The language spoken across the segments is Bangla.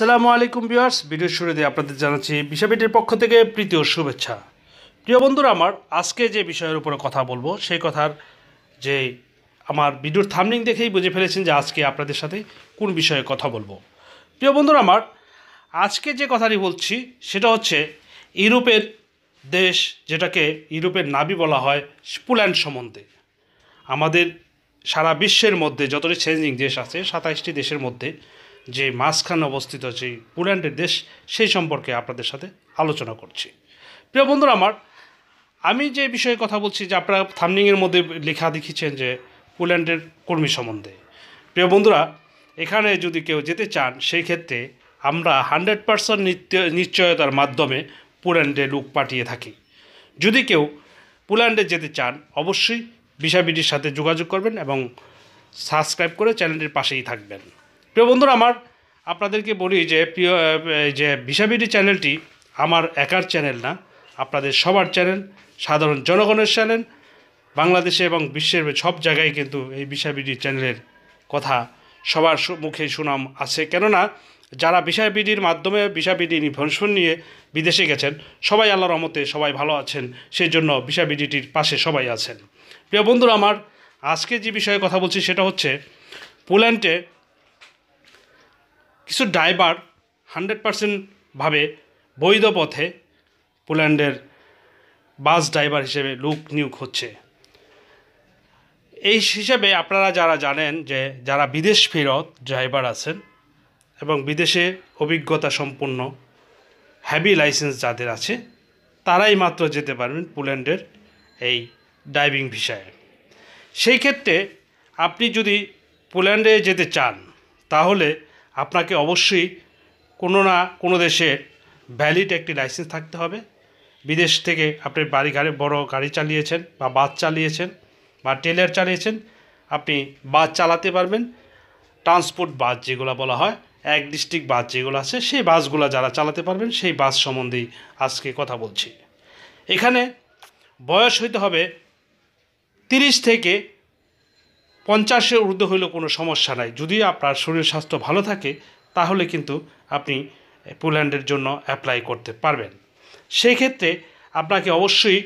সালামু আলাইকুম বিয়ার্স ভিডিও শুরুতে আপনাদের জানাচ্ছি বিশাবিটির পক্ষ থেকে প্রীতীয় শুভেচ্ছা প্রিয় বন্ধুরা আমার আজকে যে বিষয়ের উপরে কথা বলবো সেই কথার যে আমার ভিডিওর থামলিং দেখেই বুঝে ফেলেছেন যে আজকে আপনাদের সাথে কোন বিষয়ে কথা বলবো প্রিয় বন্ধুরা আমার আজকে যে কথাটি বলছি সেটা হচ্ছে ইউরোপের দেশ যেটাকে ইউরোপের নাবি বলা হয় পোল্যান্ড সম্বন্ধে আমাদের সারা বিশ্বের মধ্যে যতটি চেঞ্জিং দেশ আছে সাতাইশটি দেশের মধ্যে যে মাঝখানে অবস্থিত যে পোল্যান্ডের দেশ সেই সম্পর্কে আপনাদের সাথে আলোচনা করছি প্রিয় বন্ধুরা আমার আমি যে বিষয়ে কথা বলছি যে আপনারা থামনিংয়ের মধ্যে লেখা দেখেছেন যে পোল্যান্ডের কর্মী সম্বন্ধে প্রিয় বন্ধুরা এখানে যদি কেউ যেতে চান সেই ক্ষেত্রে আমরা হান্ড্রেড পার্সেন্ট নিশ্চয়তার মাধ্যমে পোল্যান্ডে লোক পাঠিয়ে থাকি যদি কেউ পোল্যান্ডে যেতে চান অবশ্যই বিষাবিটির সাথে যোগাযোগ করবেন এবং সাবস্ক্রাইব করে চ্যানেলটির পাশেই থাকবেন প্রিয় বন্ধুরা আমার আপনাদেরকে বলি যে প্রিয় যে ভিসাবিডি চ্যানেলটি আমার একার চ্যানেল না আপনাদের সবার চ্যানেল সাধারণ জনগণের চ্যানেল বাংলাদেশে এবং বিশ্বের সব জায়গায় কিন্তু এই ভিসাবিডি চ্যানেলের কথা সবার মুখে সুনাম আছে কেননা যারা ভিসাবিডির মাধ্যমে ভিসাবিডি ইনফরমেশন নিয়ে বিদেশে গেছেন সবাই আল্লাহর রহমতে সবাই ভালো আছেন সেই জন্য বিডিটির পাশে সবাই আছেন প্রিয় বন্ধুরা আমার আজকে যে বিষয়ে কথা বলছি সেটা হচ্ছে পোল্যান্ডে কিছু ড্রাইভার হান্ড্রেড পার্সেন্টভাবে বৈধ পথে পোল্যান্ডের বাস ড্রাইভার হিসেবে লুক নিয়োগ হচ্ছে এই হিসেবে আপনারা যারা জানেন যে যারা বিদেশ ফেরত ড্রাইভার আছেন এবং বিদেশে অভিজ্ঞতা সম্পন্ন হ্যাভি লাইসেন্স যাদের আছে তারাই মাত্র যেতে পারবেন পোল্যান্ডের এই ড্রাইভিং ভিসায় সেই ক্ষেত্রে আপনি যদি পোল্যান্ডে যেতে চান তাহলে আপনাকে অবশ্যই কোনো না কোনো দেশে ভ্যালিড একটি লাইসেন্স থাকতে হবে বিদেশ থেকে আপনি বাড়ি গাড়ি বড় গাড়ি চালিয়েছেন বা বাস চালিয়েছেন বা টেলার চালিয়েছেন আপনি বাস চালাতে পারবেন ট্রান্সপোর্ট বাস যেগুলো বলা হয় এক ডিস্ট্রিক্ট বাস যেগুলো আছে সেই বাসগুলো যারা চালাতে পারবেন সেই বাস সম্বন্ধেই আজকে কথা বলছি এখানে বয়স হইতে হবে তিরিশ থেকে পঞ্চাশে ঊর্ধ্ব হইলেও কোনো সমস্যা নাই যদি আপনার শরীর স্বাস্থ্য ভালো থাকে তাহলে কিন্তু আপনি পোল্যান্ডের জন্য অ্যাপ্লাই করতে পারবেন সেই ক্ষেত্রে আপনাকে অবশ্যই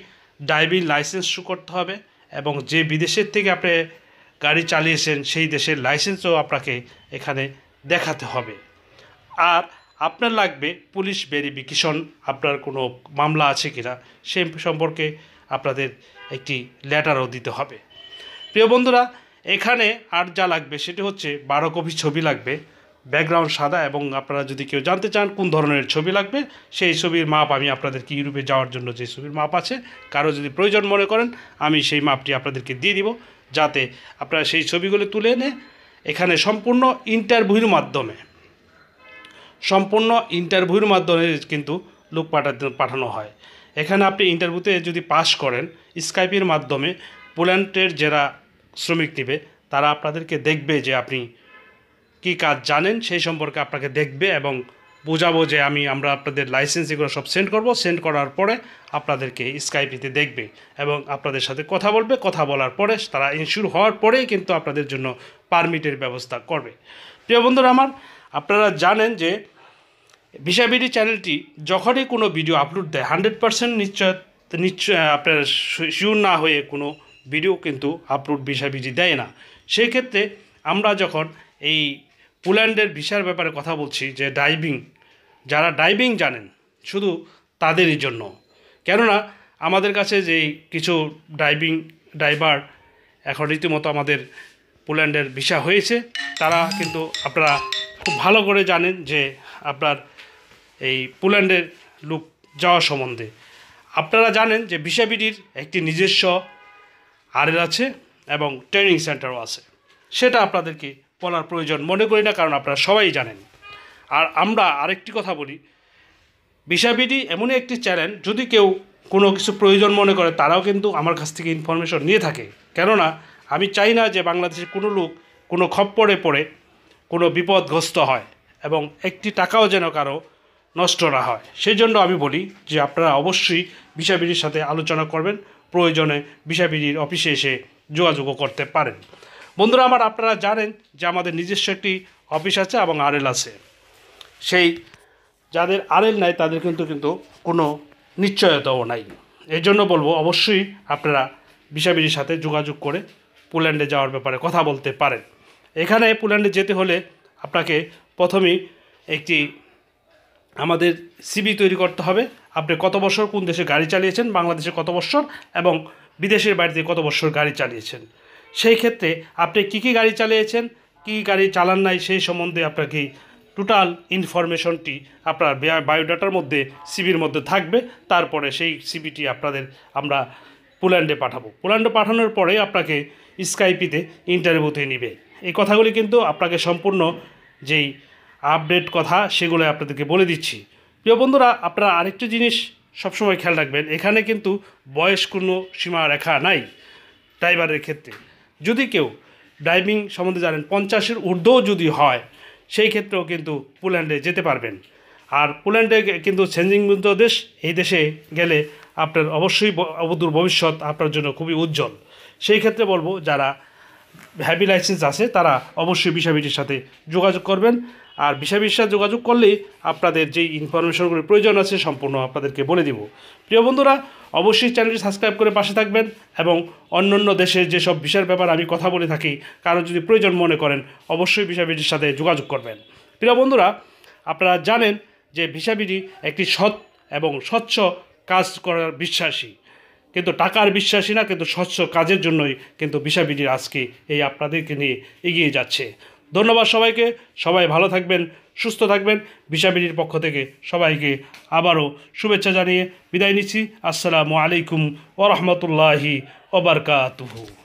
ড্রাইভিং লাইসেন্স শু করতে হবে এবং যে বিদেশের থেকে আপনি গাড়ি চালিয়েছেন সেই দেশের লাইসেন্সও আপনাকে এখানে দেখাতে হবে আর আপনার লাগবে পুলিশ ভেরিফিকেশন আপনার কোনো মামলা আছে কিনা সে সম্পর্কে আপনাদের একটি লেটারও দিতে হবে প্রিয় বন্ধুরা এখানে আর যা লাগবে সেটি হচ্ছে বারো কপি ছবি লাগবে ব্যাকগ্রাউন্ড সাদা এবং আপনারা যদি কেউ জানতে চান কোন ধরনের ছবি লাগবে সেই ছবির মাপ আমি আপনাদেরকে ইউরোপে যাওয়ার জন্য যে ছবির মাপ আছে কারো যদি প্রয়োজন মনে করেন আমি সেই মাপটি আপনাদেরকে দিয়ে দিব যাতে আপনারা সেই ছবিগুলো তুলে এনে এখানে সম্পূর্ণ ইন্টারভিউর মাধ্যমে সম্পূর্ণ ইন্টারভিউর মাধ্যমে কিন্তু লোক পাঠাতে পাঠানো হয় এখানে আপনি ইন্টারভিউতে যদি পাস করেন স্কাইপের মাধ্যমে পোল্যান্ডের যারা শ্রমিক নেবে তারা আপনাদেরকে দেখবে যে আপনি কি কাজ জানেন সেই সম্পর্কে আপনাকে দেখবে এবং বোঝাবো যে আমি আমরা আপনাদের লাইসেন্স এগুলো সব সেন্ড করব সেন্ড করার পরে আপনাদেরকে স্কাইপিতে দেখবে এবং আপনাদের সাথে কথা বলবে কথা বলার পরে তারা ইনস্যুর হওয়ার পরেই কিন্তু আপনাদের জন্য পারমিটের ব্যবস্থা করবে প্রিয় বন্ধুরা আমার আপনারা জানেন যে বিষাবিডি চ্যানেলটি যখনই কোনো ভিডিও আপলোড দেয় হান্ড্রেড পার্সেন্ট নিশ্চয় নিশ্চয় আপনার শিওর না হয়ে কোনো ভিডিও কিন্তু আপলোড ভিসা ভিজি দেয় না সেই ক্ষেত্রে আমরা যখন এই পোল্যান্ডের ভিসার ব্যাপারে কথা বলছি যে ডাইভিং যারা ডাইভিং জানেন শুধু তাদেরই জন্য কেননা আমাদের কাছে যে কিছু ডাইভিং ড্রাইভার এখন রীতিমতো আমাদের পোল্যান্ডের ভিসা হয়েছে তারা কিন্তু আপনারা খুব ভালো করে জানেন যে আপনার এই পোল্যান্ডের লুক যাওয়া সম্বন্ধে আপনারা জানেন যে ভিসাবিডির একটি নিজস্ব আরের আছে এবং ট্রেনিং সেন্টারও আছে সেটা আপনাদেরকে বলার প্রয়োজন মনে করি না কারণ আপনারা সবাই জানেন আর আমরা আরেকটি কথা বলি বিডি এমনই একটি চ্যানেল যদি কেউ কোনো কিছু প্রয়োজন মনে করে তারাও কিন্তু আমার কাছ থেকে ইনফরমেশন নিয়ে থাকে কেননা আমি চাই না যে বাংলাদেশের কোনো লোক কোনো খপ্পরে পড়ে কোনো বিপদগ্রস্ত হয় এবং একটি টাকাও যেন কারো নষ্ট না হয় সেই জন্য আমি বলি যে আপনারা অবশ্যই বিডির সাথে আলোচনা করবেন প্রয়োজনে বিশাবিডির অফিসে এসে যোগাযোগও করতে পারেন বন্ধুরা আমার আপনারা জানেন যে আমাদের নিজস্ব একটি অফিস আছে এবং আরএল আছে সেই যাদের আরএল নাই তাদের কিন্তু কিন্তু কোনো নিশ্চয়তাও নাই এই জন্য বলবো অবশ্যই আপনারা বিশাবিডির সাথে যোগাযোগ করে পোল্যান্ডে যাওয়ার ব্যাপারে কথা বলতে পারেন এখানে পোল্যান্ডে যেতে হলে আপনাকে প্রথমেই একটি আমাদের সিবি তৈরি করতে হবে আপনি কত বছর কোন দেশে গাড়ি চালিয়েছেন বাংলাদেশে কত বছর এবং বিদেশের বাড়িতে কত বছর গাড়ি চালিয়েছেন সেই ক্ষেত্রে আপনি কী কী গাড়ি চালিয়েছেন কী গাড়ি চালান নাই সেই সম্বন্ধে আপনাকে টোটাল ইনফরমেশনটি আপনার বায়োডাটার মধ্যে সিবির মধ্যে থাকবে তারপরে সেই সিবিটি আপনাদের আমরা পোল্যান্ডে পাঠাবো পোল্যান্ডে পাঠানোর পরে আপনাকে স্কাইপিতে ইন্টারভিউতে নিবে এই কথাগুলি কিন্তু আপনাকে সম্পূর্ণ যেই আপডেট কথা সেগুলো আপনাদেরকে বলে দিচ্ছি প্রিয় বন্ধুরা আপনারা আরেকটি জিনিস সবসময় খেয়াল রাখবেন এখানে কিন্তু বয়স কোনো সীমা রেখা নাই ড্রাইভারের ক্ষেত্রে যদি কেউ ড্রাইভিং সম্বন্ধে জানেন পঞ্চাশের ঊর্ধ্বও যদি হয় সেই ক্ষেত্রেও কিন্তু পোল্যান্ডে যেতে পারবেন আর পোল্যান্ডে কিন্তু সেনজিংমুক্ত দেশ এই দেশে গেলে আপনার অবশ্যই অবদূর ভবিষ্যৎ আপনার জন্য খুবই উজ্জ্বল সেই ক্ষেত্রে বলবো যারা হ্যাভি লাইসেন্স আছে তারা অবশ্যই বিষয়বিটির সাথে যোগাযোগ করবেন আর ভিসা বিশ্বাস যোগাযোগ করলেই আপনাদের যে ইনফরমেশনগুলোর প্রয়োজন আছে সম্পূর্ণ আপনাদেরকে বলে দিব প্রিয় বন্ধুরা অবশ্যই চ্যানেলটি সাবস্ক্রাইব করে পাশে থাকবেন এবং অন্যান্য দেশের যেসব বিষয়ের ব্যাপার আমি কথা বলে থাকি কারো যদি প্রয়োজন মনে করেন অবশ্যই ভিসা বিডির সাথে যোগাযোগ করবেন প্রিয় বন্ধুরা আপনারা জানেন যে ভিসা বিডি একটি সৎ এবং স্বচ্ছ কাজ করার বিশ্বাসী কিন্তু টাকার বিশ্বাসী না কিন্তু স্বচ্ছ কাজের জন্যই কিন্তু বিসাবিডির আজকে এই আপনাদেরকে নিয়ে এগিয়ে যাচ্ছে ধন্যবাদ সবাইকে সবাই ভালো থাকবেন সুস্থ থাকবেন বিশাবিনীর পক্ষ থেকে সবাইকে আবারও শুভেচ্ছা জানিয়ে বিদায় নিচ্ছি আসসালামু আলাইকুম ওরহমতুল্লাহি ওবরকাতহু